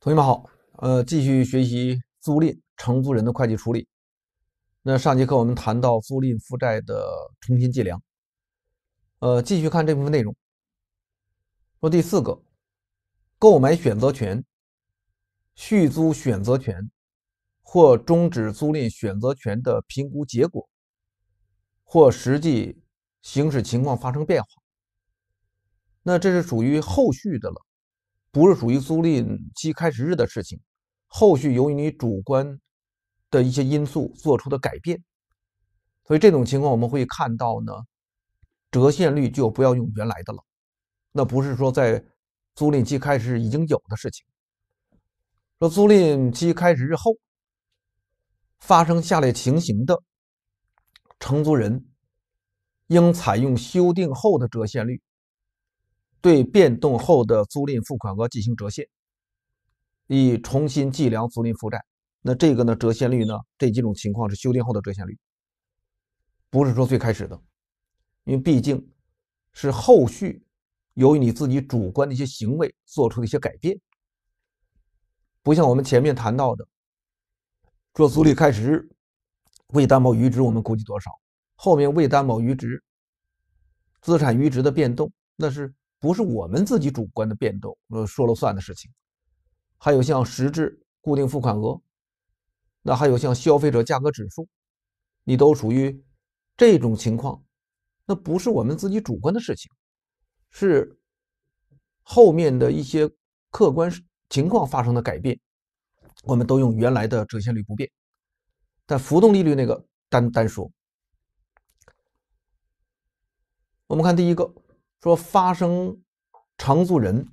同学们好，呃，继续学习租赁承租人的会计处理。那上节课我们谈到租赁负债的重新计量，呃，继续看这部分内容。说第四个，购买选择权、续租选择权或终止租赁选择权的评估结果或实际行使情况发生变化，那这是属于后续的了。不是属于租赁期开始日的事情，后续由于你主观的一些因素做出的改变，所以这种情况我们会看到呢，折现率就不要用原来的了，那不是说在租赁期开始已经有的事情。说租赁期开始日后发生下列情形的，承租人应采用修订后的折现率。对变动后的租赁付款额进行折现，以重新计量租赁负债。那这个呢？折现率呢？这几种情况是修订后的折现率，不是说最开始的，因为毕竟是后续，由于你自己主观的一些行为做出的一些改变，不像我们前面谈到的，做租赁开始日未担保余值我们估计多少，后面未担保余值、资产余值的变动那是。不是我们自己主观的变动呃，说了算的事情，还有像实质固定付款额，那还有像消费者价格指数，你都属于这种情况，那不是我们自己主观的事情，是后面的一些客观情况发生的改变，我们都用原来的折现率不变，但浮动利率那个单单说，我们看第一个。说发生承租人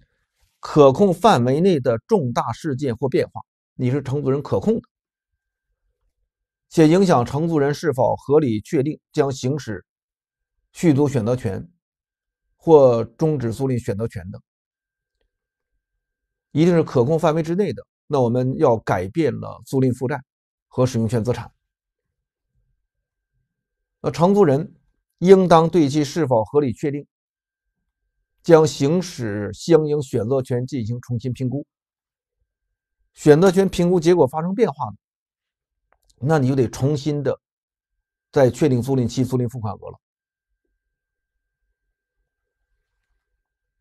可控范围内的重大事件或变化，你是承租人可控的，且影响承租人是否合理确定将行使续租选择权或终止租赁选择权的，一定是可控范围之内的。那我们要改变了租赁负债和使用权资产，那承租人应当对其是否合理确定。将行使相应选择权进行重新评估，选择权评估结果发生变化那你就得重新的再确定租赁期、租赁付款额了。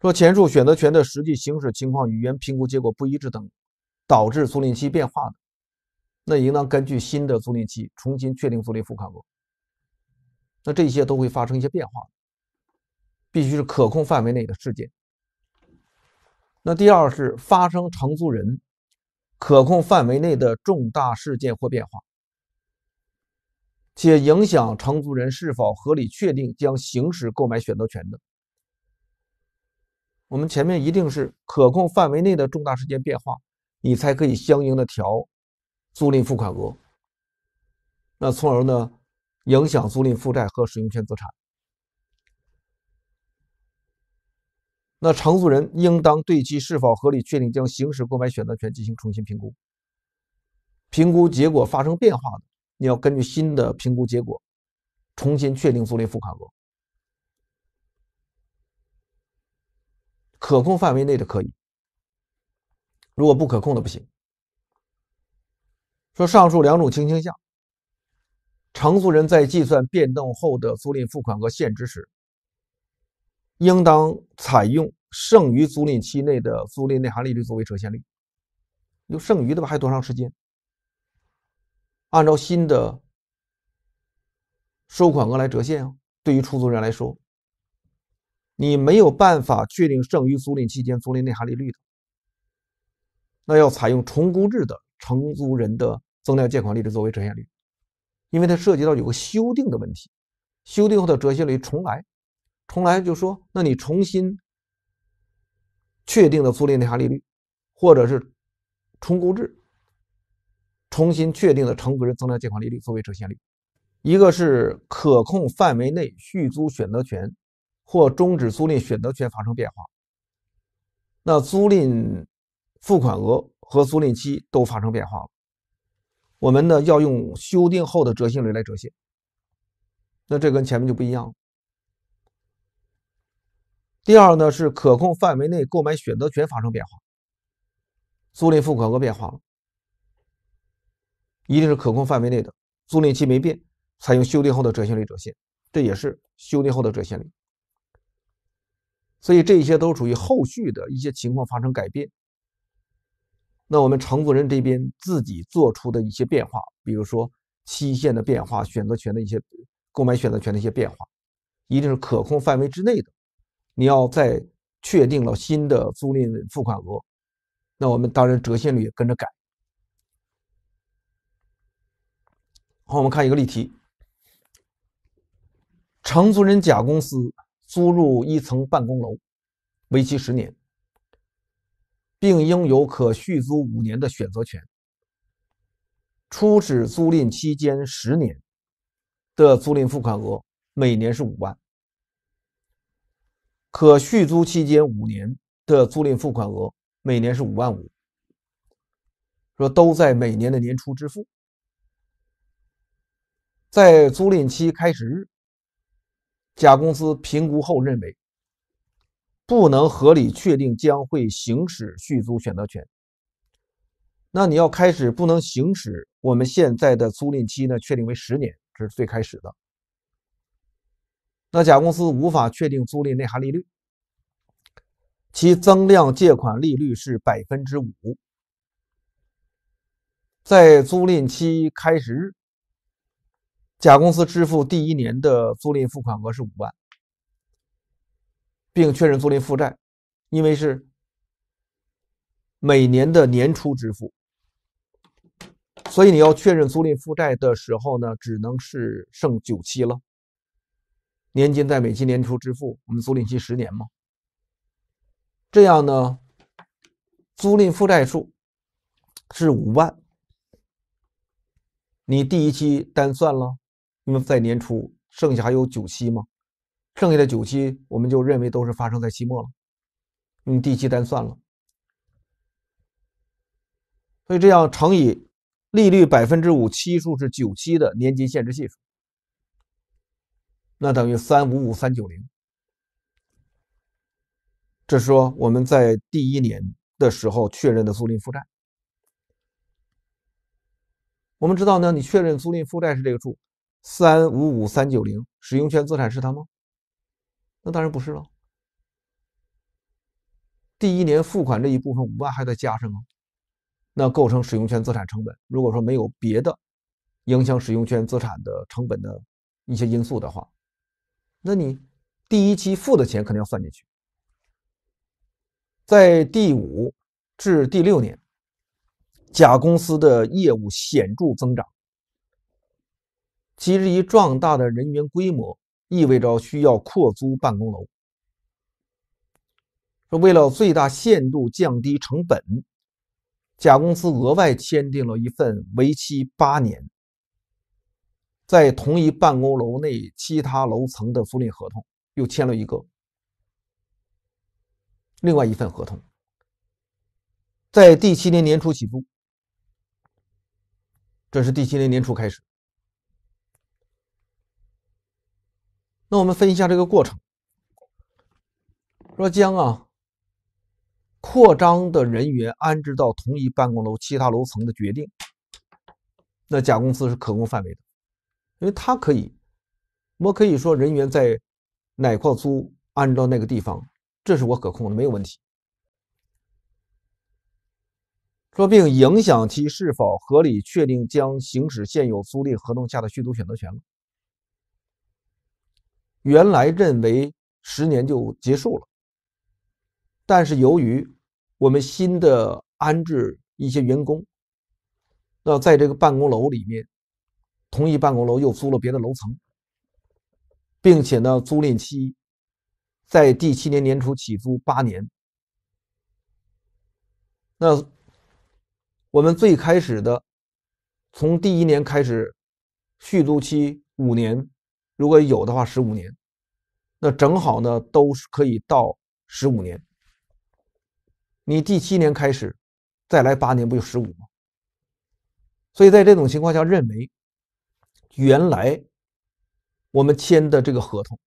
说前述选择权的实际行使情况与原评估结果不一致等，导致租赁期变化的，那应当根据新的租赁期重新确定租赁付款额。那这些都会发生一些变化。必须是可控范围内的事件。那第二是发生承租人可控范围内的重大事件或变化，且影响承租人是否合理确定将行使购买选择权的。我们前面一定是可控范围内的重大事件变化，你才可以相应的调租赁付款额，那从而呢影响租赁负债和使用权资产。那承租人应当对其是否合理确定将行使购买选择权进行重新评估，评估结果发生变化的，你要根据新的评估结果重新确定租赁付款额。可控范围内的可以，如果不可控的不行。说上述两种情形下，承租人在计算变动后的租赁付款额现值时。应当采用剩余租赁期内的租赁内含利率作为折现率，有剩余的吧？还有多长时间？按照新的收款额来折现啊！对于出租人来说，你没有办法确定剩余租赁期间租赁内含利率的，那要采用重估制的承租人的增量借款利率作为折现率，因为它涉及到有个修订的问题，修订后的折现率重来。重来就说，那你重新确定的租赁内含利率，或者是重估值，重新确定的承租人增量借款利率作为折现率。一个是可控范围内续租选择权或终止租赁选择权发生变化，那租赁付款额和租赁期都发生变化了，我们呢要用修订后的折现率来折现。那这跟前面就不一样了。第二呢，是可控范围内购买选择权发生变化，租赁付款额变化了，一定是可控范围内的，租赁期没变，采用修订后的折现率折现，这也是修订后的折现率，所以这一些都属于后续的一些情况发生改变。那我们承租人这边自己做出的一些变化，比如说期限的变化、选择权的一些购买选择权的一些变化，一定是可控范围之内的。你要再确定了新的租赁付款额，那我们当然折现率也跟着改。好，我们看一个例题：承租人甲公司租入一层办公楼，为期十年，并拥有可续租五年的选择权。初始租赁期间十年的租赁付款额每年是五万。可续租期间五年的租赁付款额每年是五万五，说都在每年的年初支付。在租赁期开始日，甲公司评估后认为不能合理确定将会行使续租选择权。那你要开始不能行使，我们现在的租赁期呢确定为十年，这是最开始的。那甲公司无法确定租赁内含利率，其增量借款利率是百分之五。在租赁期开始日，甲公司支付第一年的租赁付款额是五万，并确认租赁负债，因为是每年的年初支付，所以你要确认租赁负债的时候呢，只能是剩九期了。年金在每期年初支付，我们租赁期十年嘛，这样呢，租赁负债数是五万，你第一期单算了，因为在年初，剩下还有九期嘛，剩下的九期我们就认为都是发生在期末了，你第一期单算了，所以这样乘以利率百分之五，期数是九期的年金现值系数。那等于三五五三九零，这是说我们在第一年的时候确认的租赁负债。我们知道呢，你确认租赁负债是这个数，三五五三九零，使用权资产是它吗？那当然不是了。第一年付款这一部分五万还得加上啊，那构成使用权资产成本。如果说没有别的影响使用权资产的成本的一些因素的话。那你第一期付的钱肯定要算进去。在第五至第六年，甲公司的业务显著增长，基于壮大的人员规模，意味着需要扩租办公楼。为了最大限度降低成本，甲公司额外签订了一份为期八年。在同一办公楼内，其他楼层的租赁合同又签了一个，另外一份合同。在第七年年初起步，这是第七年年初开始。那我们分析一下这个过程，说将啊，扩张的人员安置到同一办公楼其他楼层的决定，那甲公司是可供范围的。因为他可以，我可以说人员在哪块租，按照那个地方，这是我可控的，没有问题。说并影响其是否合理确定将行使现有租赁合同下的续租选择权了。原来认为十年就结束了，但是由于我们新的安置一些员工，那在这个办公楼里面。同一办公楼又租了别的楼层，并且呢，租赁期在第七年年初起租八年。那我们最开始的，从第一年开始续租期五年，如果有的话十五年，那正好呢，都是可以到十五年。你第七年开始再来八年，不就十五吗？所以在这种情况下，认为。原来我们签的这个合同，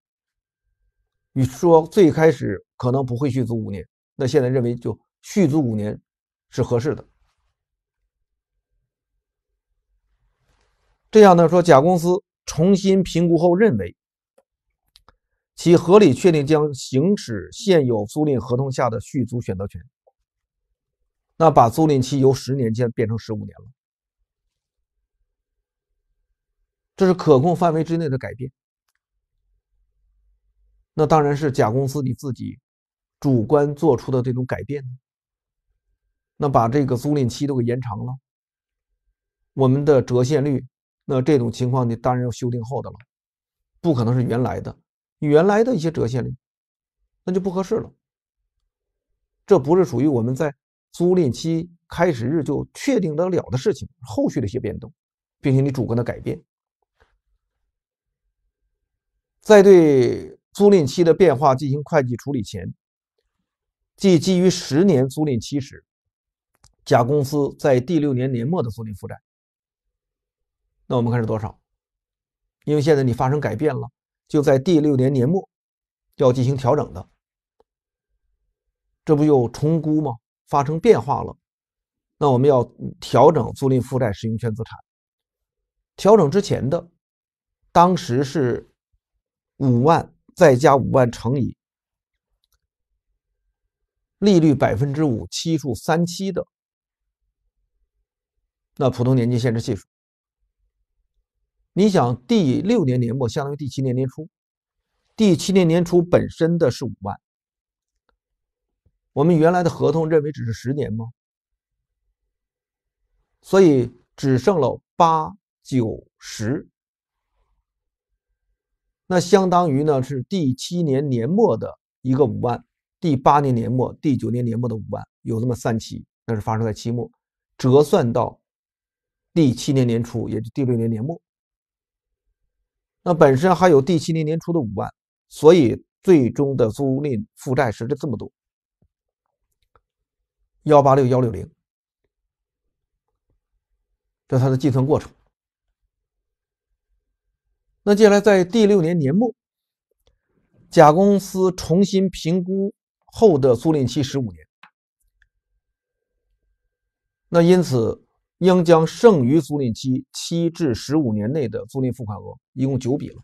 你说最开始可能不会续租五年，那现在认为就续租五年是合适的。这样呢，说甲公司重新评估后认为，其合理确定将行使现有租赁合同下的续租选择权，那把租赁期由十年间变成十五年了。这是可控范围之内的改变，那当然是甲公司你自己主观做出的这种改变。那把这个租赁期都给延长了，我们的折现率，那这种情况你当然要修订后的了，不可能是原来的，原来的一些折现率，那就不合适了。这不是属于我们在租赁期开始日就确定得了的事情，后续的一些变动，并且你主观的改变。在对租赁期的变化进行会计处理前，即基于十年租赁期时，甲公司在第六年年末的租赁负债。那我们看是多少？因为现在你发生改变了，就在第六年年末要进行调整的，这不又重估吗？发生变化了，那我们要调整租赁负债使用权资产，调整之前的，当时是。五万再加五万乘以利率百分之五，期数三期的那普通年金限制系数。你想，第六年年末相当于第七年年初，第七年年初本身的是五万，我们原来的合同认为只是十年吗？所以只剩了八九十。那相当于呢是第七年年末的一个五万，第八年年末、第九年年末的五万，有这么三期，那是发生在期末，折算到第七年年初，也就第六年年末。那本身还有第七年年初的五万，所以最终的租赁负债是这这么多，幺八六幺六零，这它的计算过程。那接下来，在第六年年末，甲公司重新评估后的租赁期十五年。那因此，应将剩余租赁期七至十五年内的租赁付款额，一共九笔了，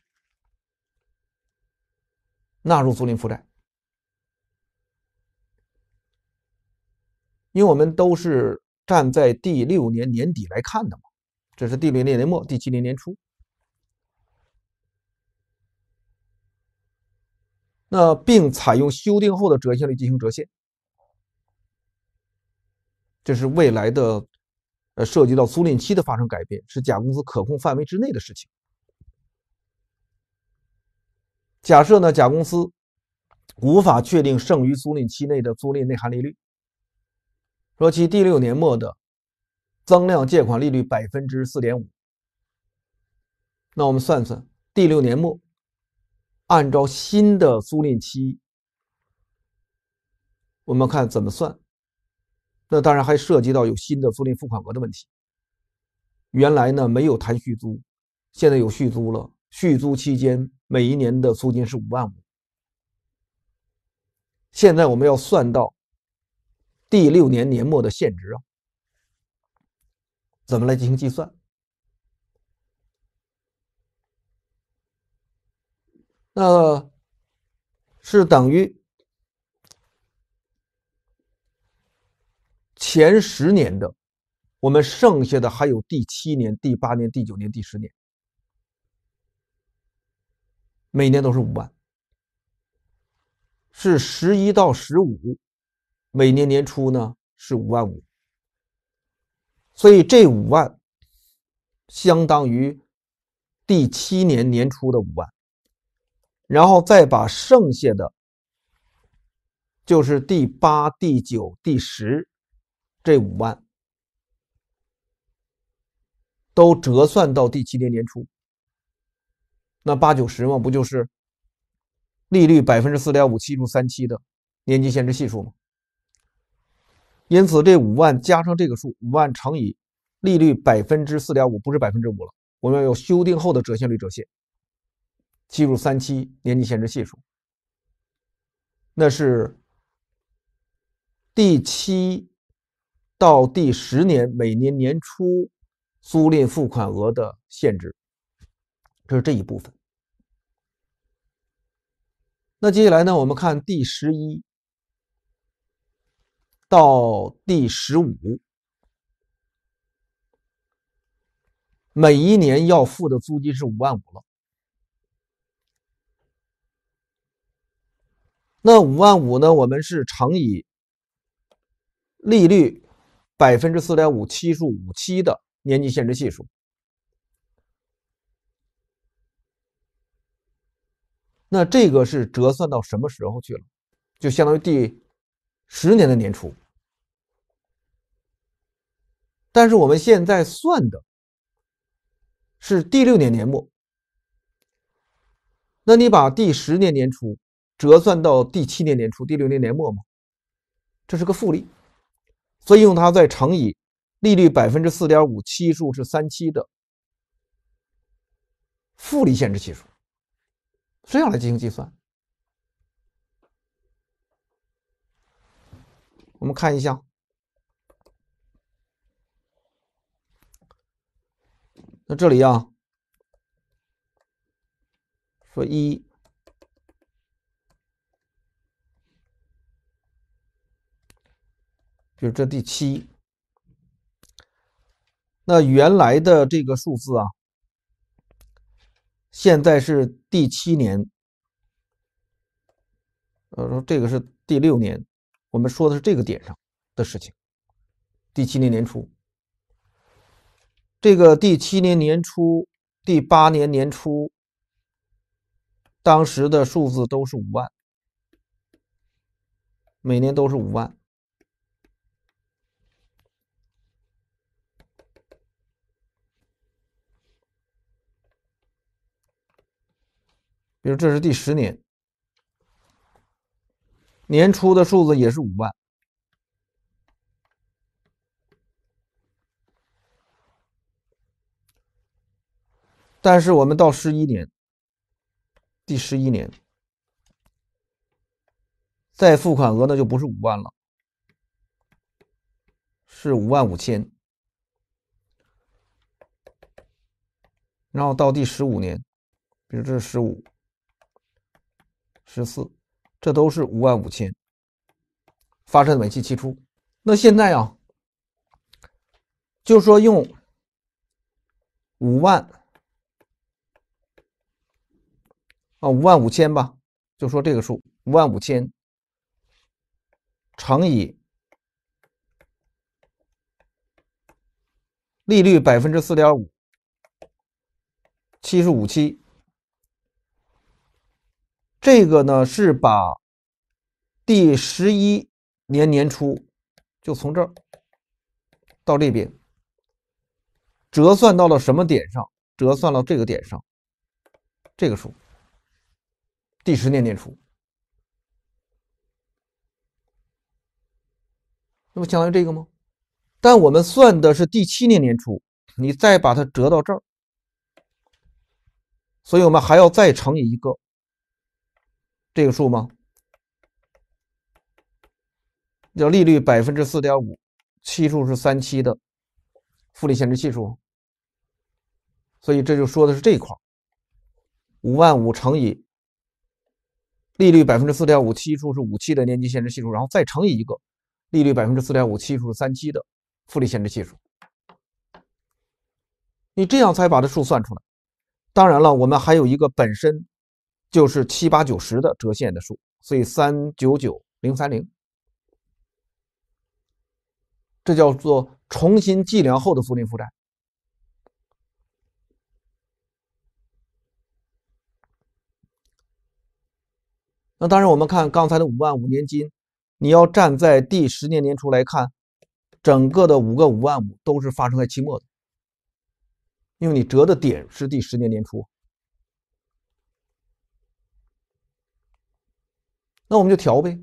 纳入租赁负债。因为我们都是站在第六年年底来看的嘛，这是第六年年末，第七年年初。那并采用修订后的折现率进行折现，这是未来的，呃，涉及到租赁期的发生改变，是甲公司可控范围之内的事情。假设呢，甲公司无法确定剩余租赁期内的租赁内含利率，说其第六年末的增量借款利率百分之四点五，那我们算算第六年末。按照新的租赁期，我们看怎么算？那当然还涉及到有新的租赁付款额的问题。原来呢没有谈续租，现在有续租了。续租期间每一年的租金是五万五。现在我们要算到第六年年末的现值啊，怎么来进行计算？那是等于前十年的，我们剩下的还有第七年、第八年、第九年、第十年，每年都是五万，是十一到十五，每年年初呢是五万五，所以这五万相当于第七年年初的五万。然后再把剩下的，就是第八、第九、第十这五万，都折算到第七年年初。那八九十嘛，不就是利率百分之四点五七入三期的年金现值系数吗？因此，这五万加上这个数，五万乘以利率百分之四点五，不是百分之五了，我们要有修订后的折现率折现。计入三期年金限制系数，那是第七到第十年每年年初租赁付款额的限制，这是这一部分。那接下来呢？我们看第十一到第十五，每一年要付的租金是五万五了。那五万五呢？我们是乘以利率百分之四点五，七数五七的年金现值系数。那这个是折算到什么时候去了？就相当于第十年的年初。但是我们现在算的是第六年年末。那你把第十年年初。折算到第七年年初、第六年年末嘛，这是个复利，所以用它再乘以利率百分之四点五期数是三期的复利限制系数，这样来进行计算。我们看一下，那这里啊，说一。就是这第七，那原来的这个数字啊，现在是第七年，呃，这个是第六年，我们说的是这个点上的事情。第七年年初，这个第七年年初、第八年年初，当时的数字都是五万，每年都是五万。比如这是第十年年初的数字也是五万，但是我们到十一年，第十一年再付款额那就不是五万了，是五万五千，然后到第十五年，比如这是十五。十四，这都是五万五千，发生的尾气气出。那现在啊，就说用五万啊，五万五千吧，就说这个数，五万五千乘以利率百分之四点五，七十五期。这个呢是把第十一年年初就从这儿到这边折算到了什么点上？折算到这个点上，这个数。第十年年初，那不相当于这个吗？但我们算的是第七年年初，你再把它折到这儿，所以我们还要再乘以一个。这个数吗？要利率百分之四点五，期数是三期的复利限制系数，所以这就说的是这一块五万五乘以利率百分之四点五，期数是五期的年金限制系数，然后再乘以一个利率百分之四点五，期数是三期的复利限制系数。你这样才把这数算出来。当然了，我们还有一个本身。就是七八九十的折现的数，所以三九九零三零，这叫做重新计量后的租赁负债。那当然，我们看刚才的五万五年金，你要站在第十年年初来看，整个的五个五万五都是发生在期末的，因为你折的点是第十年年初。那我们就调呗，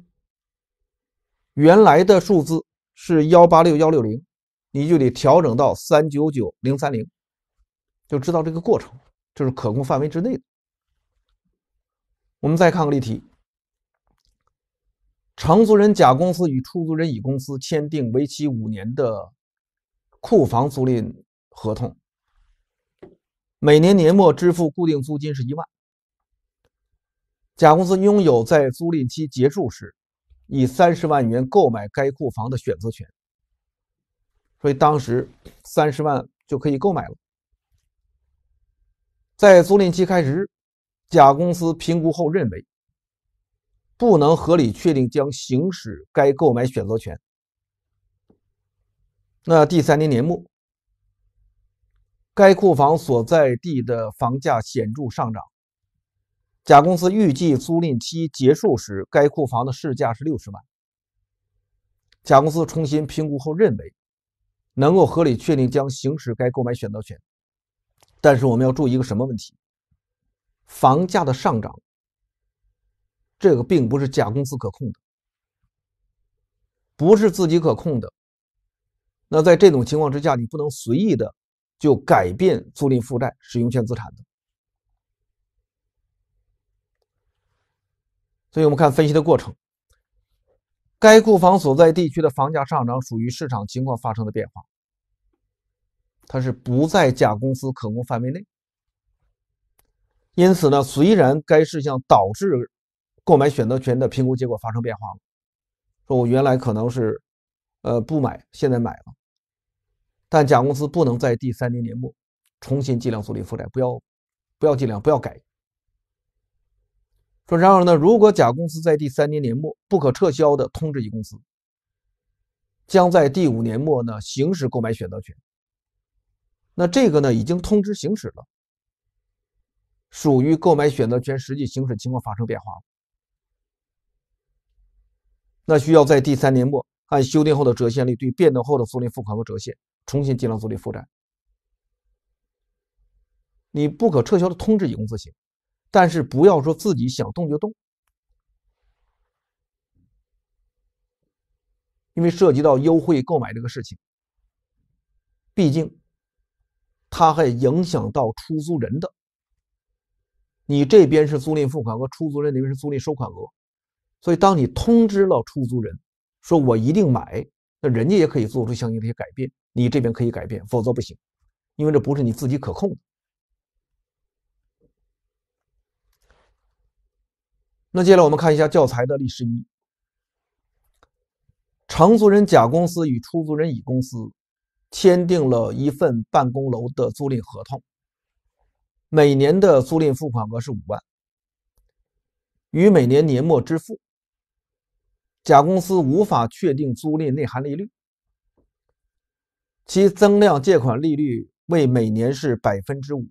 原来的数字是幺八六幺六零，你就得调整到三九九零三零，就知道这个过程就是可控范围之内的。我们再看个例题：承租人甲公司与出租人乙公司签订为期五年的库房租赁合同，每年年末支付固定租金是一万。甲公司拥有在租赁期结束时以三十万元购买该库房的选择权，所以当时三十万就可以购买了。在租赁期开始甲公司评估后认为不能合理确定将行使该购买选择权。那第三年年末，该库房所在地的房价显著上涨。甲公司预计租赁期结束时，该库房的市价是六十万。甲公司重新评估后认为，能够合理确定将行使该购买选择权。但是我们要注意一个什么问题？房价的上涨，这个并不是甲公司可控的，不是自己可控的。那在这种情况之下，你不能随意的就改变租赁负债使用权资产的。所以我们看分析的过程，该库房所在地区的房价上涨属于市场情况发生的变化，它是不在甲公司可控范围内。因此呢，虽然该事项导致购买选择权的评估结果发生变化了，说我原来可能是，呃不买，现在买了，但甲公司不能在第三年年末重新计量租赁负债，不要，不要计量，不要改。说，然而呢，如果甲公司在第三年年末不可撤销的通知乙公司，将在第五年末呢行使购买选择权，那这个呢已经通知行使了，属于购买选择权实际行使情况发生变化了，那需要在第三年末按修订后的折现率对变动后的租赁付款额折现，重新计量租赁负债。你不可撤销的通知乙公司行。但是不要说自己想动就动，因为涉及到优惠购买这个事情，毕竟，它还影响到出租人的。你这边是租赁付款额，出租人那边是租赁收款额，所以当你通知了出租人，说我一定买，那人家也可以做出相应的一些改变，你这边可以改变，否则不行，因为这不是你自己可控。那接下来我们看一下教材的例十一。承租人甲公司与出租人乙公司签订了一份办公楼的租赁合同，每年的租赁付款额是五万，于每年年末支付。甲公司无法确定租赁内含利率，其增量借款利率为每年是百分之五。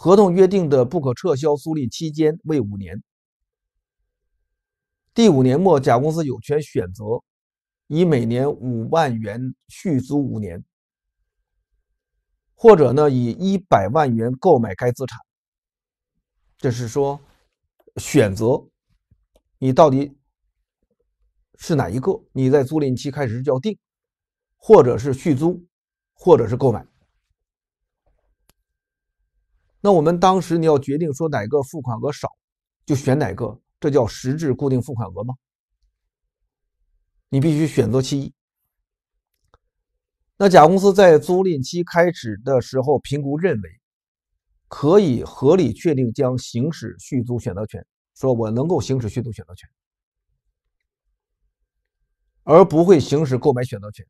合同约定的不可撤销租赁期间为五年，第五年末，甲公司有权选择以每年五万元续租五年，或者呢以一百万元购买该资产。这是说，选择你到底是哪一个？你在租赁期开始就要定，或者是续租，或者是购买。那我们当时你要决定说哪个付款额少，就选哪个，这叫实质固定付款额吗？你必须选择其一。那甲公司在租赁期开始的时候评估认为，可以合理确定将行使续租选择权，说我能够行使续租选择权，而不会行使购买选择权。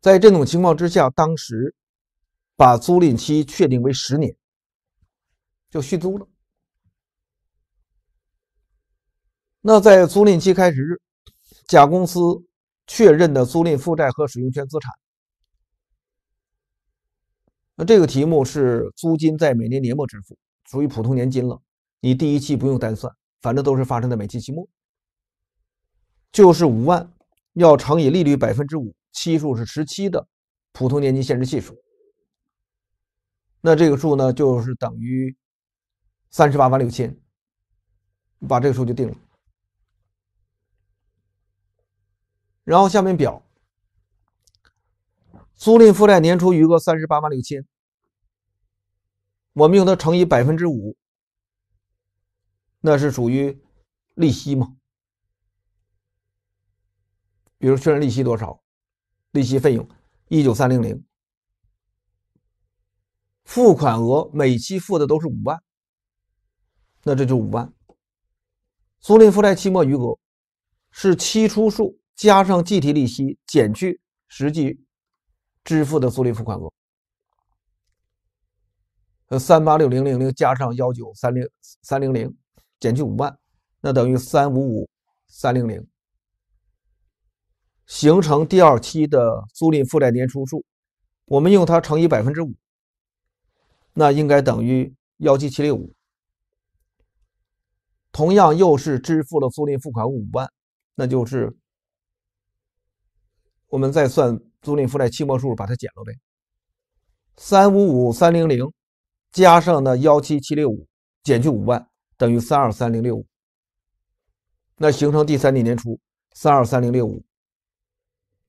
在这种情况之下，当时。把租赁期确定为十年，就续租了。那在租赁期开始日，甲公司确认的租赁负债和使用权资产。那这个题目是租金在每年年末支付，属于普通年金了。你第一期不用单算，反正都是发生在每期期末。就是五万要乘以利率百分之五，期数是十七的普通年金限制系数。那这个数呢，就是等于三十八万六千，把这个数就定了。然后下面表，租赁负债年初余额三十八万六千，我们用它乘以百分之五，那是属于利息嘛？比如确认利息多少，利息费用一九三零零。付款额每期付的都是五万，那这就五万。租赁负债期末余额是期初数加上计提利息减去实际支付的租赁付款额。呃，三八六零零零加上幺九三零三零零，减去五万，那等于三五五三零零，形成第二期的租赁负债年初数。我们用它乘以百分之五。那应该等于幺七七六五，同样又是支付了租赁付款五万，那就是我们再算租赁负债期末数，把它减了呗。三五五三零零加上呢幺七七六五减去五万等于三二三零六五，那形成第三年年初三二三零六五，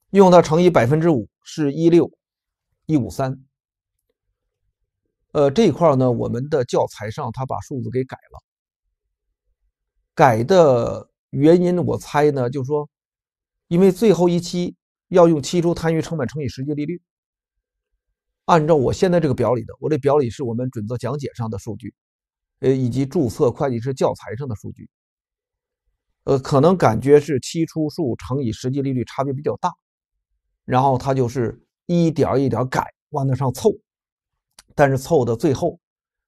用它乘以百分之五是一六一五三。呃，这一块呢，我们的教材上他把数字给改了，改的原因我猜呢，就是说，因为最后一期要用期初摊余成本乘以实际利率，按照我现在这个表里的，我这表里是我们准则讲解上的数据，呃，以及注册会计师教材上的数据，呃，可能感觉是期初数乘以实际利率差别比较大，然后他就是一点一点改往那上凑。但是凑到最后，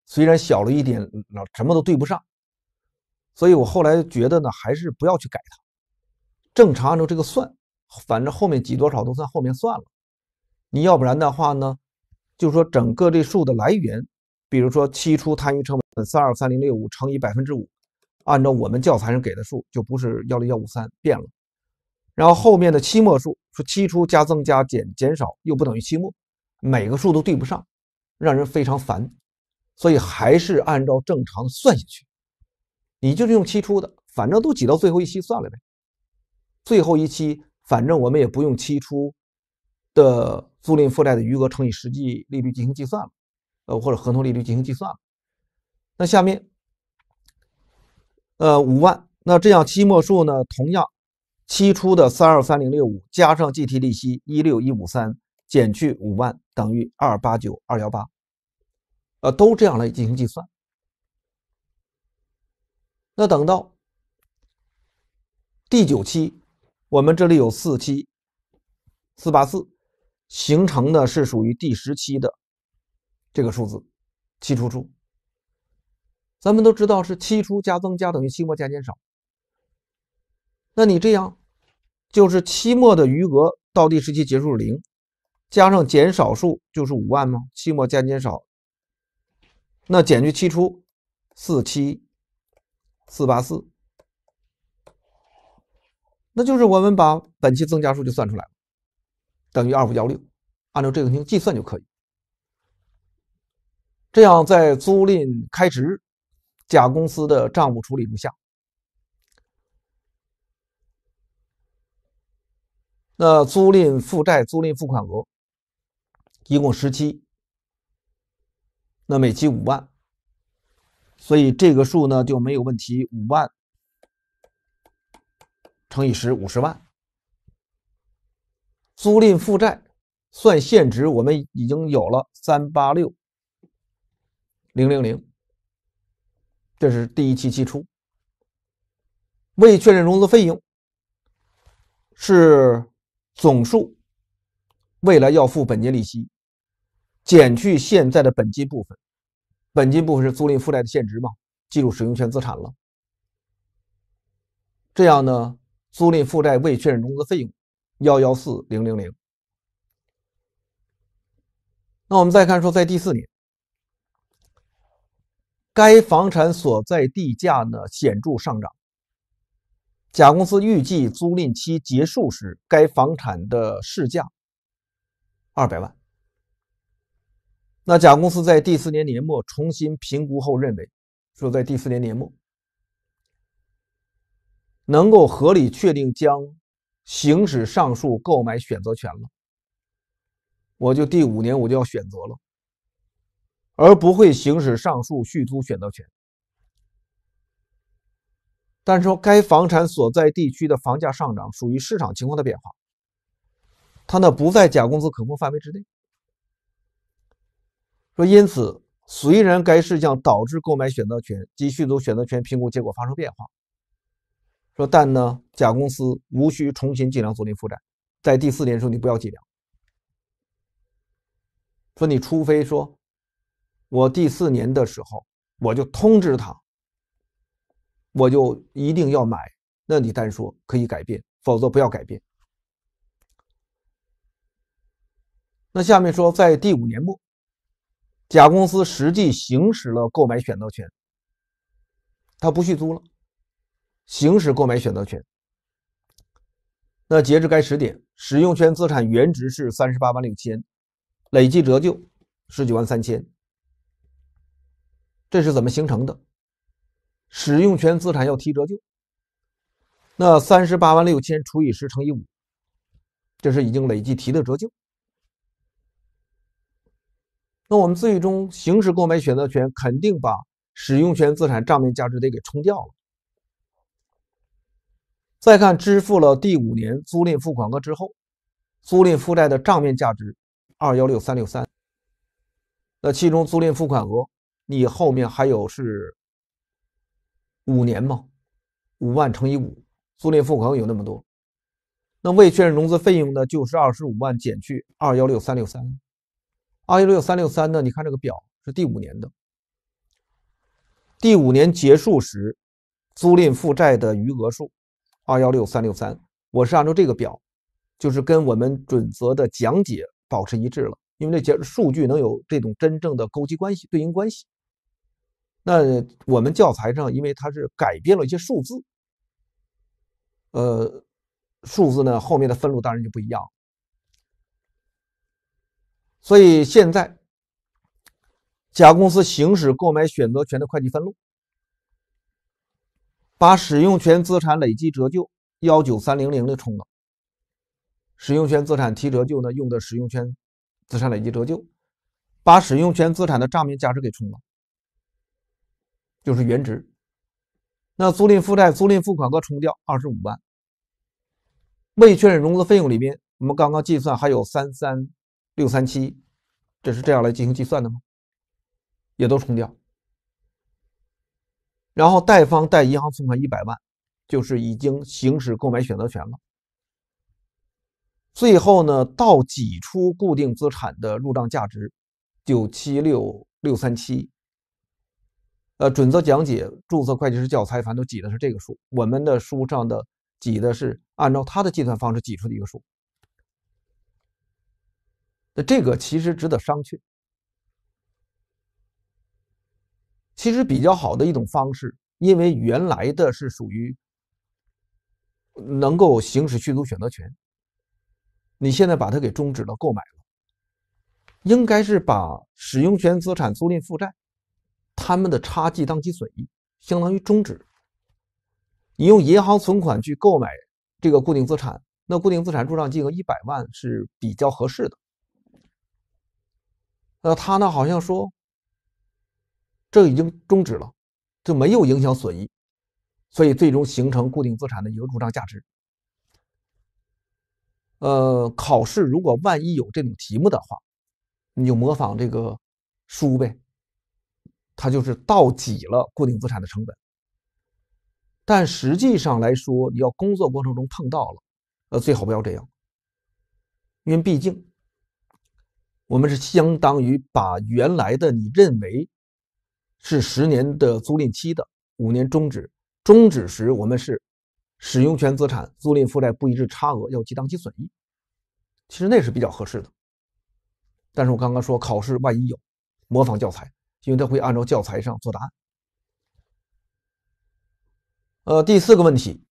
虽然小了一点，老什么都对不上。所以我后来觉得呢，还是不要去改它，正常按照这个算，反正后面挤多少都算后面算了。你要不然的话呢，就是说整个这数的来源，比如说期初摊余成本三二三零六五乘以百分之五，按照我们教材上给的数就不是幺零幺五三变了。然后后面的期末数说期初加增加减减少又不等于期末，每个数都对不上。让人非常烦，所以还是按照正常的算下去。你就是用期初的，反正都挤到最后一期算了呗。最后一期，反正我们也不用期初的租赁负债的余额乘以实际利率进行计算了，呃，或者合同利率进行计算了。那下面，呃，五万，那这样期末数呢？同样，期初的三二三零六五加上计提利息一六一五三。减去五万等于二八九二幺八，呃，都这样来进行计算。那等到第九期，我们这里有四期四八四，形成的是属于第十期的这个数字期初出。咱们都知道是期初加增加等于期末加减少。那你这样就是期末的余额到第十期结束零。加上减少数就是五万吗？期末加减少，那减去期初四七四八四，那就是我们把本期增加数就算出来了，等于二五幺六，按照这个进行计算就可以。这样在租赁开值，甲公司的账务处理如下：那租赁负债租赁付款额。一共十七，那每期五万，所以这个数呢就没有问题，五万乘以十，五十万。租赁负债算现值，我们已经有了三八六零零零，这是第一期期初。未确认融资费用是总数，未来要付本金利息。减去现在的本金部分，本金部分是租赁负债的现值嘛？计入使用权资产了。这样呢，租赁负债未确认融资费用幺幺四零零零。那我们再看说，在第四年，该房产所在地价呢显著上涨，甲公司预计租赁期结束时该房产的市价二百万。那甲公司在第四年年末重新评估后认为，说在第四年年末能够合理确定将行使上述购买选择权了，我就第五年我就要选择了，而不会行使上述续租选择权。但是说该房产所在地区的房价上涨属于市场情况的变化，它呢不在甲公司可控范围之内。说因此，虽然该事项导致购买选择权及续租选择权评估结果发生变化，说但呢，甲公司无需重新计量租赁负债。在第四年的时候，你不要计量。说你除非说我第四年的时候，我就通知他，我就一定要买。那你单说可以改变，否则不要改变。那下面说，在第五年末。甲公司实际行使了购买选择权，他不续租了，行使购买选择权。那截至该时点，使用权资产原值是三十八万六千，累计折旧十九万三千。这是怎么形成的？使用权资产要提折旧，那三十八万六千除以十乘以五，这是已经累计提的折旧。那我们最终行使购买选择权，肯定把使用权资产账面价值得给冲掉了。再看支付了第五年租赁付款额之后，租赁负债的账面价值二幺六三六三。那其中租赁付款额你后面还有是五年吗？五万乘以五，租赁付款额有那么多。那未确认融资费用呢？就是二十五万减去二幺六三六三。二幺六三六三呢？你看这个表是第五年的，第五年结束时租赁负债的余额数二幺六三六三。我是按照这个表，就是跟我们准则的讲解保持一致了，因为这结数据能有这种真正的勾稽关系、对应关系。那我们教材上，因为它是改变了一些数字，呃，数字呢后面的分录当然就不一样。所以现在，甲公司行使购买选择权的会计分录，把使用权资产累计折旧幺九三零零的冲了。使用权资产提折旧呢，用的使用权资产累计折旧，把使用权资产的账面价值给冲了，就是原值。那租赁负债租赁付款额冲掉二十五万，未确认融资费用里边，我们刚刚计算还有三三。六三七，这是这样来进行计算的吗？也都冲掉。然后贷方贷银行存款一百万，就是已经行使购买选择权了。最后呢，到挤出固定资产的入账价值九七六六三七。呃，准则讲解注册会计师教材，反正都挤的是这个数。我们的书上的挤的是按照他的计算方式挤出的一个数。那这个其实值得商榷。其实比较好的一种方式，因为原来的是属于能够行使续租选择权，你现在把它给终止了，购买了，应该是把使用权资产租赁负债它们的差距当期损益，相当于终止。你用银行存款去购买这个固定资产，那固定资产入账金额一百万是比较合适的。那他呢？好像说，这已经终止了，就没有影响损益，所以最终形成固定资产的一个入账价值。呃，考试如果万一有这种题目的话，你就模仿这个书呗。它就是倒挤了固定资产的成本，但实际上来说，你要工作过程中碰到了，呃，最好不要这样，因为毕竟。我们是相当于把原来的你认为是十年的租赁期的五年终止，终止时我们是使用权资产租赁负债不一致差额要记当期损益，其实那是比较合适的。但是我刚刚说考试万一有模仿教材，因为它会按照教材上做答案。呃，第四个问题，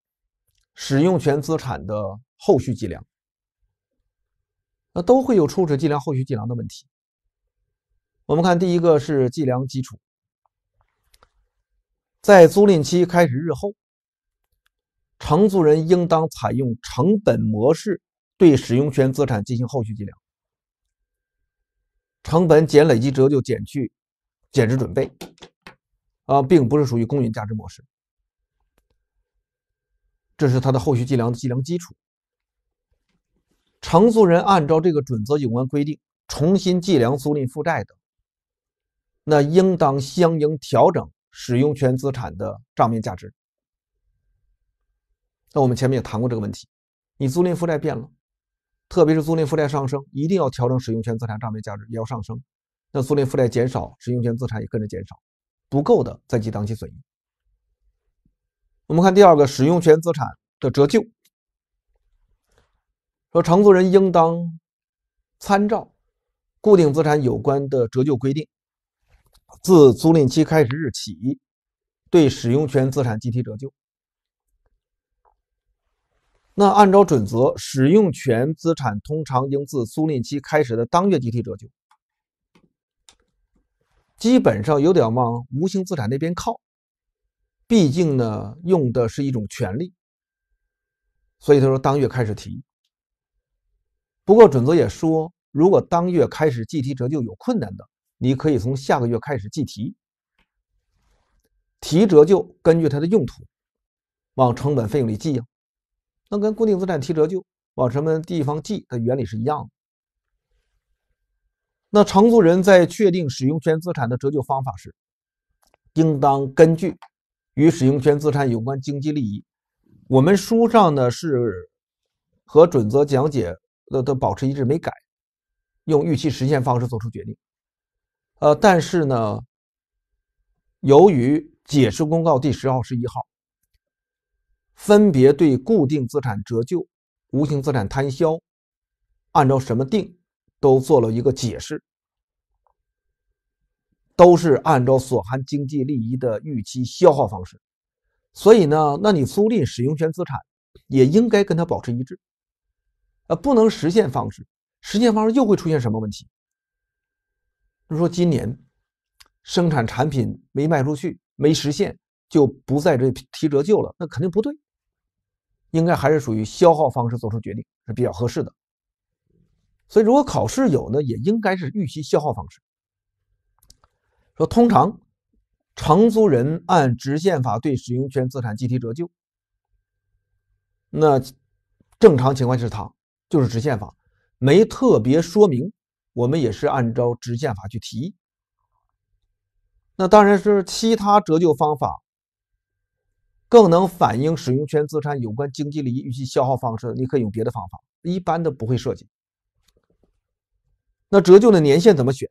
使用权资产的后续计量。那都会有初始计量、后续计量的问题。我们看第一个是计量基础，在租赁期开始日后，承租人应当采用成本模式对使用权资产进行后续计量，成本减累计折旧减去减值准备，啊，并不是属于公允价值模式，这是它的后续计量的计量基础。承租人按照这个准则有关规定重新计量租赁负债的，那应当相应调整使用权资产的账面价值。那我们前面也谈过这个问题，你租赁负债变了，特别是租赁负债上升，一定要调整使用权资产账面价值也要上升。那租赁负债减少，使用权资产也跟着减少，不够的再计当期损益。我们看第二个，使用权资产的折旧。说承租人应当参照固定资产有关的折旧规定，自租赁期开始日起，对使用权资产计提折旧。那按照准则，使用权资产通常应自租赁期开始的当月计提折旧，基本上有点往无形资产那边靠，毕竟呢，用的是一种权利，所以他说当月开始提。不过，准则也说，如果当月开始计提折旧有困难的，你可以从下个月开始计提。提折旧根据它的用途，往成本费用里记呀，那跟固定资产提折旧往什么地方记的原理是一样的。那承租人在确定使用权资产的折旧方法时，应当根据与使用权资产有关经济利益。我们书上呢是和准则讲解。的的保持一致没改，用预期实现方式做出决定，呃，但是呢，由于解释公告第十号、十一号分别对固定资产折旧、无形资产摊销按照什么定都做了一个解释，都是按照所含经济利益的预期消耗方式，所以呢，那你租赁使用权资产也应该跟它保持一致。呃，不能实现方式，实现方式又会出现什么问题？你说今年生产产品没卖出去，没实现，就不在这提折旧了，那肯定不对，应该还是属于消耗方式做出决定是比较合适的。所以如果考试有呢，也应该是预期消耗方式。说通常承租人按直线法对使用权资产计提折旧，那正常情况是它。就是直线法，没特别说明，我们也是按照直线法去提。那当然是其他折旧方法更能反映使用权资产有关经济利益与其消耗方式，你可以用别的方法，一般的不会涉及。那折旧的年限怎么选？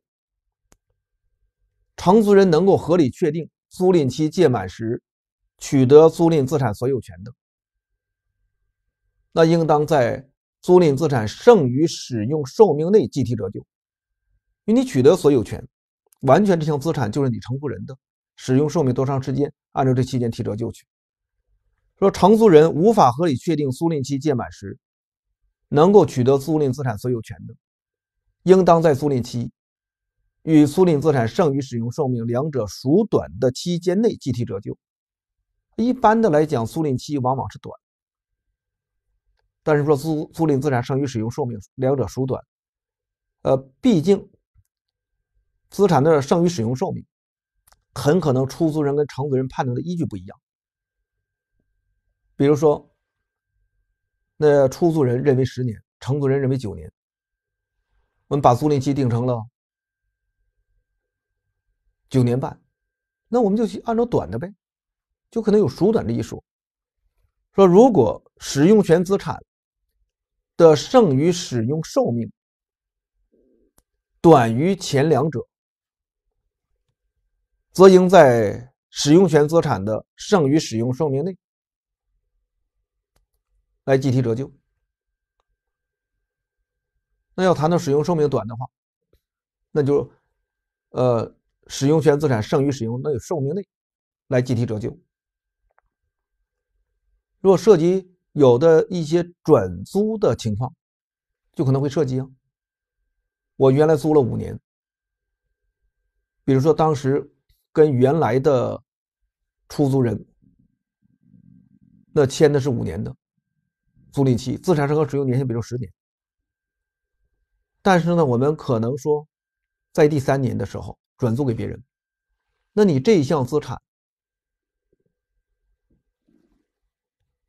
承租人能够合理确定租赁期届满时取得租赁资产所有权的，那应当在。租赁资产剩余使用寿命内计提折旧，因为你取得所有权，完全这项资产就是你承租人的，使用寿命多长时间，按照这期间提折旧去。说承租人无法合理确定租赁期届满时能够取得租赁资产所有权的，应当在租赁期与租赁资产剩余使用寿命两者孰短的期间内计提折旧。一般的来讲，租赁期往往是短。但是说租租赁资产剩余使用寿命，两者孰短？呃，毕竟资产的剩余使用寿命，很可能出租人跟承租人判断的依据不一样。比如说，那出租人认为十年，承租人认为九年，我们把租赁期定成了九年半，那我们就去按照短的呗，就可能有孰短的一说。说如果使用权资产。的剩余使用寿命短于前两者，则应在使用权资产的剩余使用寿命内来计提折旧。那要谈到使用寿命短的话，那就呃，使用权资产剩余使用那寿命内来计提折旧。若涉及。有的一些转租的情况，就可能会涉及。啊。我原来租了五年，比如说当时跟原来的出租人那签的是五年的租赁期，资产是和使用年限比如十年，但是呢，我们可能说在第三年的时候转租给别人，那你这一项资产。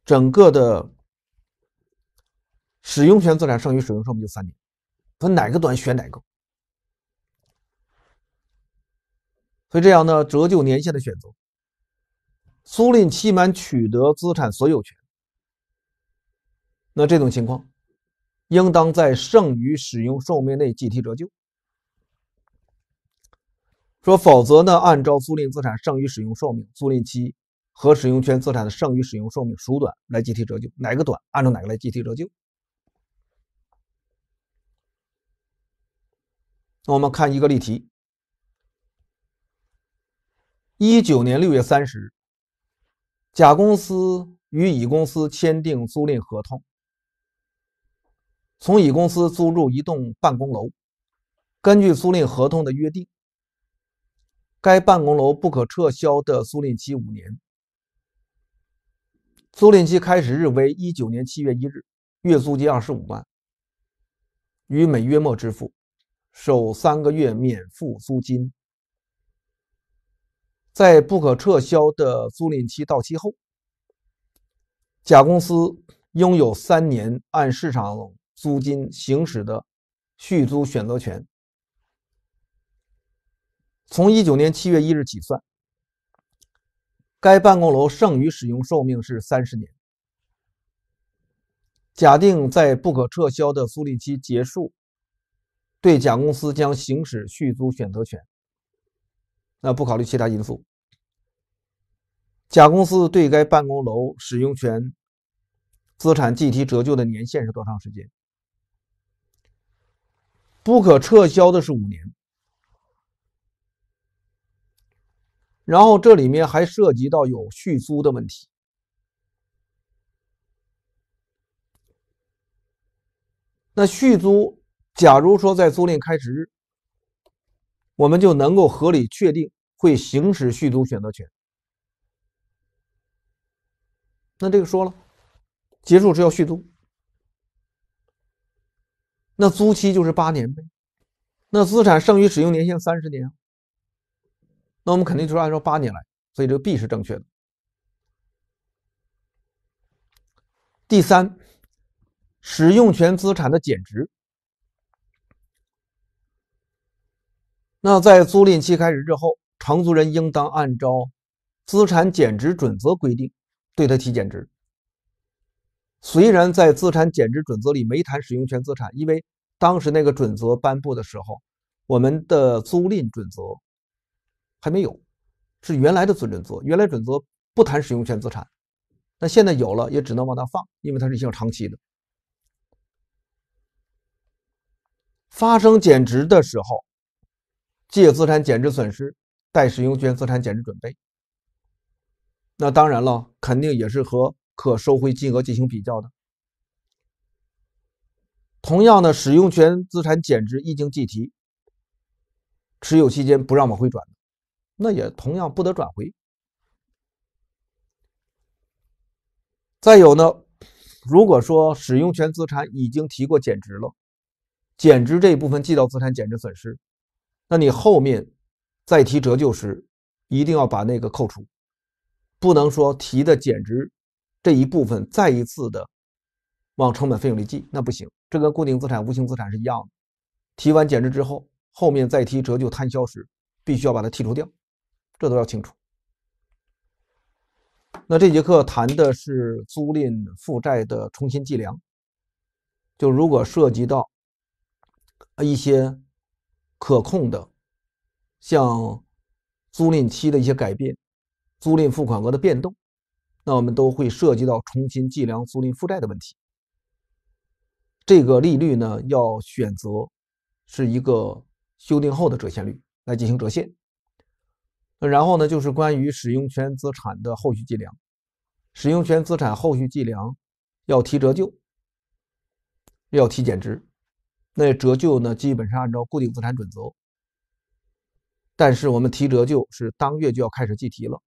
整个的使用权资产剩余使用寿命就三年，分哪个短选哪个。所以这样呢，折旧年限的选择。租赁期满取得资产所有权，那这种情况，应当在剩余使用寿命内计提折旧。说否则呢，按照租赁资产剩余使用寿命租赁期。和使用权资产的剩余使用寿命孰短来计提折旧，哪个短按照哪个来计提折旧。那我们看一个例题：一九年六月三十日，甲公司与乙公司签订租赁合同，从乙公司租住一栋办公楼。根据租赁合同的约定，该办公楼不可撤销的租赁期五年。租赁期开始日为一九年七月一日，月租金二十五万，于每月末支付，首三个月免付租金。在不可撤销的租赁期到期后，甲公司拥有三年按市场租金行使的续租选择权。从一九年七月一日起算。该办公楼剩余使用寿命是三十年。假定在不可撤销的租赁期结束，对甲公司将行使续租选择权。那不考虑其他因素，甲公司对该办公楼使用权资产计提折旧的年限是多长时间？不可撤销的是五年。然后这里面还涉及到有续租的问题。那续租，假如说在租赁开始日，我们就能够合理确定会行使续租选择权。那这个说了，结束是要续租，那租期就是八年呗？那资产剩余使用年限三十年。那我们肯定就是按照八年来，所以这个 B 是正确的。第三，使用权资产的减值。那在租赁期开始之后，承租人应当按照资产减值准则规定，对它提减值。虽然在资产减值准则里没谈使用权资产，因为当时那个准则颁布的时候，我们的租赁准则。还没有，是原来的准则，原来准则不谈使用权资产，那现在有了，也只能往那放，因为它是一项长期的。发生减值的时候，借资产减值损失，贷使用权资产减值准备。那当然了，肯定也是和可收回金额进行比较的。同样的，使用权资产减值一经计提，持有期间不让往回转。那也同样不得转回。再有呢，如果说使用权资产已经提过减值了，减值这一部分记到资产减值损失，那你后面再提折旧时，一定要把那个扣除，不能说提的减值这一部分再一次的往成本费用里记，那不行。这跟固定资产、无形资产是一样的，提完减值之后，后面再提折旧摊销时，必须要把它剔除掉。这都要清楚。那这节课谈的是租赁负债的重新计量，就如果涉及到一些可控的，像租赁期的一些改变、租赁付款额的变动，那我们都会涉及到重新计量租赁负债的问题。这个利率呢，要选择是一个修订后的折现率来进行折现。那然后呢，就是关于使用权资产的后续计量。使用权资产后续计量，要提折旧，要提减值。那折旧呢，基本上按照固定资产准则。但是我们提折旧是当月就要开始计提了。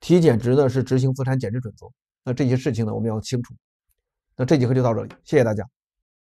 提减值呢，是执行资产减值准则。那这些事情呢，我们要清楚。那这节课就到这里，谢谢大家。